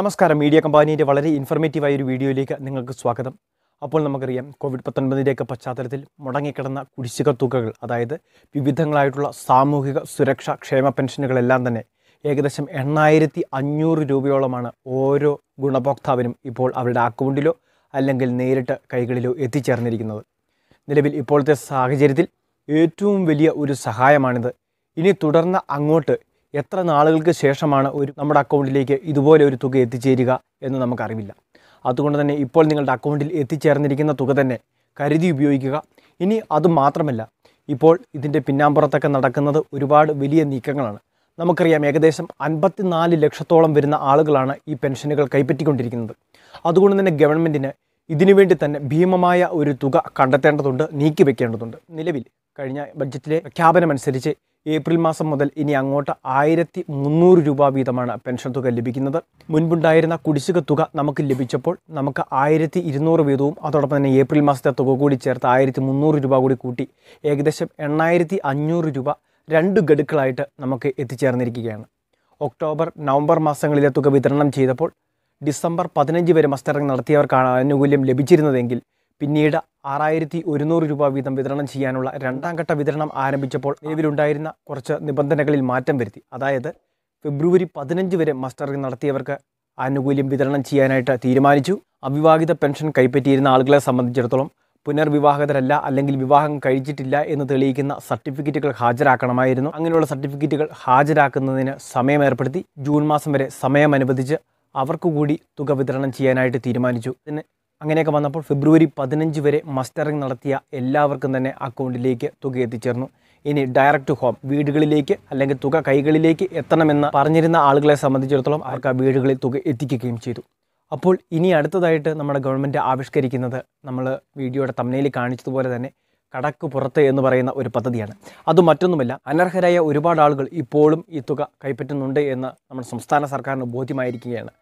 നമസ്കാരം മീഡിയ കമ്പാനിയുടെ വളരെ ഇൻഫർമേറ്റീവായ ഒരു വീഡിയോയിലേക്ക് നിങ്ങൾക്ക് സ്വാഗതം അപ്പോൾ നമുക്കറിയാം കോവിഡ് പത്തൊൻപതിൻ്റെയൊക്കെ പശ്ചാത്തലത്തിൽ മുടങ്ങിക്കിടന്ന കുടിശ്ശിക തുകകൾ അതായത് വിവിധങ്ങളായിട്ടുള്ള സാമൂഹിക സുരക്ഷാ ക്ഷേമ പെൻഷനുകളെല്ലാം തന്നെ ഏകദേശം എണ്ണായിരത്തി അഞ്ഞൂറ് രൂപയോളമാണ് ഓരോ ഗുണഭോക്താവിനും ഇപ്പോൾ അവരുടെ അക്കൗണ്ടിലോ അല്ലെങ്കിൽ നേരിട്ട് കൈകളിലോ എത്തിച്ചേർന്നിരിക്കുന്നത് നിലവിൽ ഇപ്പോഴത്തെ സാഹചര്യത്തിൽ ഏറ്റവും വലിയ ഒരു സഹായമാണിത് ഇനി തുടർന്ന് അങ്ങോട്ട് എത്ര നാളുകൾക്ക് ശേഷമാണ് ഒരു നമ്മുടെ അക്കൗണ്ടിലേക്ക് ഇതുപോലെ ഒരു തുക എത്തിച്ചേരുക എന്ന് നമുക്കറിവില്ല അതുകൊണ്ട് തന്നെ ഇപ്പോൾ നിങ്ങളുടെ അക്കൗണ്ടിൽ എത്തിച്ചേർന്നിരിക്കുന്ന തുക തന്നെ കരുതി ഉപയോഗിക്കുക ഇനി അത് മാത്രമല്ല ഇപ്പോൾ ഇതിൻ്റെ പിന്നാമ്പുറത്തൊക്കെ നടക്കുന്നത് ഒരുപാട് വലിയ നീക്കങ്ങളാണ് നമുക്കറിയാം ഏകദേശം അൻപത്തിനാല് ലക്ഷത്തോളം വരുന്ന ആളുകളാണ് ഈ പെൻഷനുകൾ കൈപ്പറ്റിക്കൊണ്ടിരിക്കുന്നത് അതുകൊണ്ട് തന്നെ ഗവൺമെൻറ്റിന് ഇതിനുവേണ്ടി തന്നെ ഭീമമായ ഒരു തുക കണ്ടെത്തേണ്ടതുണ്ട് നീക്കി വെക്കേണ്ടതുണ്ട് നിലവിൽ കഴിഞ്ഞ ബഡ്ജറ്റിലെ പ്രഖ്യാപനമനുസരിച്ച് ഏപ്രിൽ മാസം മുതൽ ഇനി അങ്ങോട്ട് ആയിരത്തി മുന്നൂറ് രൂപ വീതമാണ് പെൻഷൻ തുക ലഭിക്കുന്നത് മുൻപുണ്ടായിരുന്ന കുടിശ്ശിക തുക നമുക്ക് ലഭിച്ചപ്പോൾ നമുക്ക് ആയിരത്തി ഇരുന്നൂറ് വീതവും അതോടൊപ്പം തന്നെ ഏപ്രിൽ മാസത്തെ തുക കൂടി ചേർത്ത് ആയിരത്തി മുന്നൂറ് രൂപ കൂടി കൂട്ടി ഏകദേശം എണ്ണായിരത്തി അഞ്ഞൂറ് രൂപ രണ്ട് ഗഡുക്കളായിട്ട് നമുക്ക് എത്തിച്ചേർന്നിരിക്കുകയാണ് ഒക്ടോബർ നവംബർ മാസങ്ങളിലെ തുക വിതരണം ചെയ്തപ്പോൾ ഡിസംബർ പതിനഞ്ച് വരെ മസ്റ്ററിങ് നടത്തിയവർക്കാണ് ആനുകൂല്യം ലഭിച്ചിരുന്നതെങ്കിൽ പിന്നീട് ആറായിരത്തി ഒരുന്നൂറ് രൂപ വീതം വിതരണം ചെയ്യാനുള്ള രണ്ടാം ഘട്ട വിതരണം ആരംഭിച്ചപ്പോൾ നിലവിലുണ്ടായിരുന്ന കുറച്ച് നിബന്ധനകളിൽ മാറ്റം വരുത്തി അതായത് ഫെബ്രുവരി പതിനഞ്ച് വരെ മസ്റ്ററിംഗ് നടത്തിയവർക്ക് ആനുകൂല്യം വിതരണം ചെയ്യാനായിട്ട് തീരുമാനിച്ചു അവിവാഹിത പെൻഷൻ കൈപ്പറ്റിയിരുന്ന ആളുകളെ സംബന്ധിച്ചിടത്തോളം പുനർവിവാഹിതരല്ല അല്ലെങ്കിൽ വിവാഹം കഴിച്ചിട്ടില്ല എന്ന് തെളിയിക്കുന്ന സർട്ടിഫിക്കറ്റുകൾ ഹാജരാക്കണമായിരുന്നു അങ്ങനെയുള്ള സർട്ടിഫിക്കറ്റുകൾ ഹാജരാക്കുന്നതിന് സമയം ഏർപ്പെടുത്തി ജൂൺ മാസം വരെ സമയം അനുവദിച്ച് അവർക്കു കൂടി തുക വിതരണം ചെയ്യാനായിട്ട് തീരുമാനിച്ചു ഇതിന് അങ്ങനെയൊക്കെ വന്നപ്പോൾ ഫെബ്രുവരി പതിനഞ്ച് വരെ മസ്റ്ററിംഗ് നടത്തിയ എല്ലാവർക്കും തന്നെ അക്കൗണ്ടിലേക്ക് തുക എത്തിച്ചേർന്നു ഇനി ഡയറക്റ്റ് ഹോം വീടുകളിലേക്ക് അല്ലെങ്കിൽ തുക കൈകളിലേക്ക് എത്തണമെന്ന് പറഞ്ഞിരുന്ന ആളുകളെ സംബന്ധിച്ചിടത്തോളം അവർക്ക് ആ വീടുകളിൽ തുക എത്തിക്കുകയും ചെയ്തു അപ്പോൾ ഇനി അടുത്തതായിട്ട് നമ്മുടെ ഗവൺമെൻറ് ആവിഷ്കരിക്കുന്നത് നമ്മൾ വീഡിയോയുടെ തമ്മനയിൽ കാണിച്ചതുപോലെ തന്നെ കടക്ക് പുറത്ത് എന്ന് പറയുന്ന ഒരു പദ്ധതിയാണ് അത് മറ്റൊന്നുമല്ല അനർഹരായ ഒരുപാട് ആളുകൾ ഇപ്പോഴും ഈ തുക കൈപ്പറ്റുന്നുണ്ട് എന്ന് നമ്മുടെ സംസ്ഥാന സർക്കാരിന് ബോധ്യമായിരിക്കുകയാണ്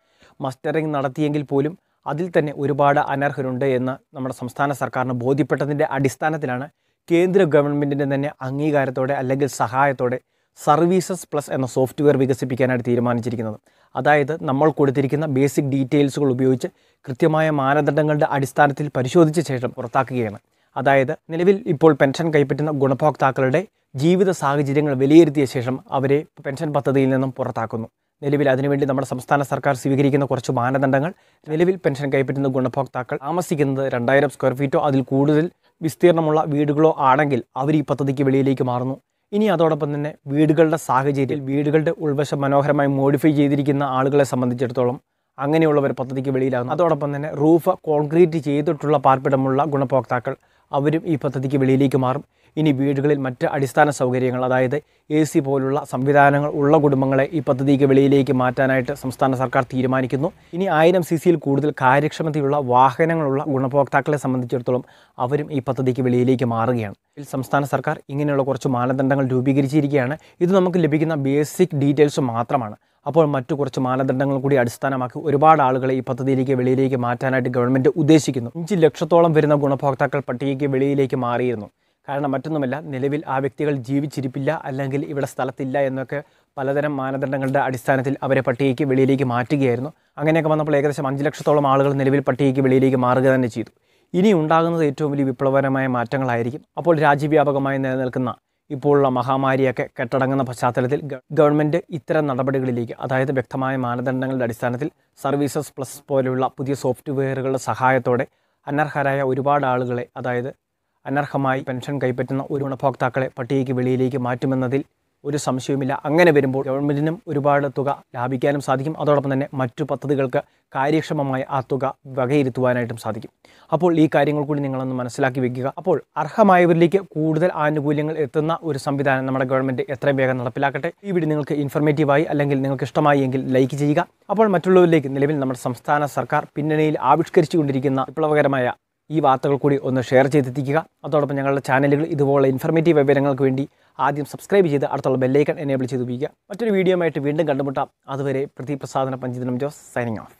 മസ്റ്ററിംഗ് നടത്തിയെങ്കിൽ പോലും അതിൽ തന്നെ ഒരുപാട് അനർഹരുണ്ട് എന്ന് നമ്മുടെ സംസ്ഥാന സർക്കാരിന് ബോധ്യപ്പെട്ടതിൻ്റെ അടിസ്ഥാനത്തിലാണ് കേന്ദ്ര ഗവൺമെൻറ്റിൻ്റെ തന്നെ അംഗീകാരത്തോടെ അല്ലെങ്കിൽ സഹായത്തോടെ സർവീസസ് പ്ലസ് എന്ന സോഫ്റ്റ്വെയർ വികസിപ്പിക്കാനായിട്ട് തീരുമാനിച്ചിരിക്കുന്നത് അതായത് നമ്മൾ കൊടുത്തിരിക്കുന്ന ബേസിക് ഡീറ്റെയിൽസുകൾ ഉപയോഗിച്ച് കൃത്യമായ മാനദണ്ഡങ്ങളുടെ അടിസ്ഥാനത്തിൽ പരിശോധിച്ച ശേഷം പുറത്താക്കുകയാണ് അതായത് നിലവിൽ ഇപ്പോൾ പെൻഷൻ കൈപ്പറ്റുന്ന ഗുണഭോക്താക്കളുടെ ജീവിത സാഹചര്യങ്ങൾ വിലയിരുത്തിയ ശേഷം അവരെ പെൻഷൻ പദ്ധതിയിൽ നിന്നും പുറത്താക്കുന്നു നിലവിൽ അതിനുവേണ്ടി നമ്മുടെ സംസ്ഥാന സർക്കാർ സ്വീകരിക്കുന്ന കുറച്ച് മാനദണ്ഡങ്ങൾ നിലവിൽ പെൻഷൻ കൈപ്പറ്റുന്ന ഗുണഭോക്താക്കൾ താമസിക്കുന്നത് രണ്ടായിരം സ്ക്വയർ ഫീറ്റോ അതിൽ കൂടുതൽ വിസ്തീർണമുള്ള വീടുകളോ ആണെങ്കിൽ അവർ ഈ പദ്ധതിക്ക് വെളിയിലേക്ക് മാറുന്നു ഇനി അതോടൊപ്പം തന്നെ വീടുകളുടെ സാഹചര്യത്തിൽ വീടുകളുടെ ഉൾവശം മനോഹരമായി മോഡിഫൈ ചെയ്തിരിക്കുന്ന ആളുകളെ സംബന്ധിച്ചിടത്തോളം അങ്ങനെയുള്ളവർ പദ്ധതിക്ക് വെളിയിലാകുന്നു അതോടൊപ്പം തന്നെ റൂഫ് കോൺക്രീറ്റ് ചെയ്തിട്ടുള്ള പാർപ്പിടമുള്ള ഗുണഭോക്താക്കൾ അവരും ഈ പദ്ധതിക്ക് വെളിയിലേക്ക് മാറും ഇനി വീടുകളിൽ മറ്റ് അടിസ്ഥാന സൗകര്യങ്ങൾ അതായത് എ സി പോലുള്ള സംവിധാനങ്ങൾ ഉള്ള കുടുംബങ്ങളെ ഈ പദ്ധതിക്ക് വെളിയിലേക്ക് മാറ്റാനായിട്ട് സംസ്ഥാന സർക്കാർ തീരുമാനിക്കുന്നു ഇനി ആയിരം സി സിയിൽ കൂടുതൽ കാര്യക്ഷമതയുള്ള വാഹനങ്ങളുള്ള ഗുണഭോക്താക്കളെ സംബന്ധിച്ചിടത്തോളം അവരും ഈ പദ്ധതിക്ക് വെളിയിലേക്ക് മാറുകയാണ് ഇതിൽ സംസ്ഥാന സർക്കാർ ഇങ്ങനെയുള്ള കുറച്ച് മാനദണ്ഡങ്ങൾ രൂപീകരിച്ചിരിക്കുകയാണ് ഇത് നമുക്ക് ലഭിക്കുന്ന ബേസിക് ഡീറ്റെയിൽസ് മാത്രമാണ് അപ്പോൾ മറ്റു കുറച്ച് മാനദണ്ഡങ്ങൾ കൂടി അടിസ്ഥാനമാക്കി ഒരുപാട് ആളുകളെ ഈ പദ്ധതിയിലേക്ക് വെളിയിലേക്ക് മാറ്റാനായിട്ട് ഗവൺമെൻറ് ഉദ്ദേശിക്കുന്നു അഞ്ച് ലക്ഷത്തോളം വരുന്ന ഗുണഭോക്താക്കൾ പട്ടികയ്ക്ക് വെളിയിലേക്ക് മാറിയിരുന്നു കാരണം മറ്റൊന്നുമല്ല നിലവിൽ ആ വ്യക്തികൾ ജീവിച്ചിരിപ്പില്ല അല്ലെങ്കിൽ ഇവിടെ സ്ഥലത്തില്ല എന്നൊക്കെ പലതരം മാനദണ്ഡങ്ങളുടെ അടിസ്ഥാനത്തിൽ അവരെ പട്ടികയ്ക്ക് വെളിയിലേക്ക് മാറ്റുകയായിരുന്നു അങ്ങനെയൊക്കെ വന്നപ്പോൾ ഏകദേശം അഞ്ച് ലക്ഷത്തോളം ആളുകൾ നിലവിൽ പട്ടികയ്ക്ക് വെളിയിലേക്ക് മാറുക തന്നെ ചെയ്തു ഇനി ഉണ്ടാകുന്നത് ഏറ്റവും വലിയ വിപ്ലവകരമായ മാറ്റങ്ങളായിരിക്കും അപ്പോൾ രാജ്യവ്യാപകമായി നിലനിൽക്കുന്ന ഇപ്പോഴുള്ള മഹാമാരിയൊക്കെ കെട്ടടങ്ങുന്ന പശ്ചാത്തലത്തിൽ ഗവൺമെൻറ് ഇത്തരം നടപടികളിലേക്ക് അതായത് വ്യക്തമായ മാനദണ്ഡങ്ങളുടെ അടിസ്ഥാനത്തിൽ സർവീസസ് പ്ലസ് പോലെയുള്ള പുതിയ സോഫ്റ്റ്വെയറുകളുടെ സഹായത്തോടെ അനർഹരായ ഒരുപാട് ആളുകളെ അതായത് അനർഹമായി പെൻഷൻ കൈപ്പറ്റുന്ന ഒരു ഗുണഭോക്താക്കളെ പട്ടികയ്ക്ക് വെളിയിലേക്ക് മാറ്റുമെന്നതിൽ ഒരു സംശയവുമില്ല അങ്ങനെ വരുമ്പോൾ ഗവൺമെൻറ്റിനും ഒരുപാട് തുക ലാഭിക്കാനും സാധിക്കും അതോടൊപ്പം തന്നെ മറ്റു പദ്ധതികൾക്ക് കാര്യക്ഷമമായ ആ തുക വകയിരുത്തുവാനായിട്ടും സാധിക്കും അപ്പോൾ ഈ കാര്യങ്ങൾ കൂടി നിങ്ങളൊന്ന് മനസ്സിലാക്കി വെക്കുക അപ്പോൾ അർഹമായവരിലേക്ക് കൂടുതൽ ആനുകൂല്യങ്ങൾ എത്തുന്ന ഒരു സംവിധാനം നമ്മുടെ ഗവൺമെൻറ് എത്രയും വേഗം നടപ്പിലാക്കട്ടെ ഈ വീഡിയോ നിങ്ങൾക്ക് ഇൻഫർമേറ്റീവായി അല്ലെങ്കിൽ നിങ്ങൾക്ക് ഇഷ്ടമായി എങ്കിൽ ലൈക്ക് ചെയ്യുക അപ്പോൾ മറ്റുള്ളവരിലേക്ക് നിലവിൽ നമ്മുടെ സംസ്ഥാന സർക്കാർ പിന്നണിയിൽ ആവിഷ്കരിച്ചുകൊണ്ടിരിക്കുന്ന വിപ്ലവകരമായ ഈ വാർത്തകൾ കൂടി ഒന്ന് ഷെയർ ചെയ്തെത്തിക്കുക അതോടൊപ്പം ഞങ്ങളുടെ ചാനലുകൾ ഇതുപോലുള്ള ഇൻഫർമേറ്റീവ് വിവരങ്ങൾക്ക് വേണ്ടി ആദ്യം സബ്സ്ക്രൈബ് ചെയ്ത് അടുത്തുള്ള ബെല്ലൈക്കൺ എനേബിൾ ചെയ്ത് ഉപയോഗിക്കുക മറ്റൊരു വീഡിയോ ആയിട്ട് വീണ്ടും കണ്ടുമുട്ടാം അതുവരെ പ്രതിപ്രസാദന പഞ്ചിതനം ജോസ് സൈനിങ് ഓഫ്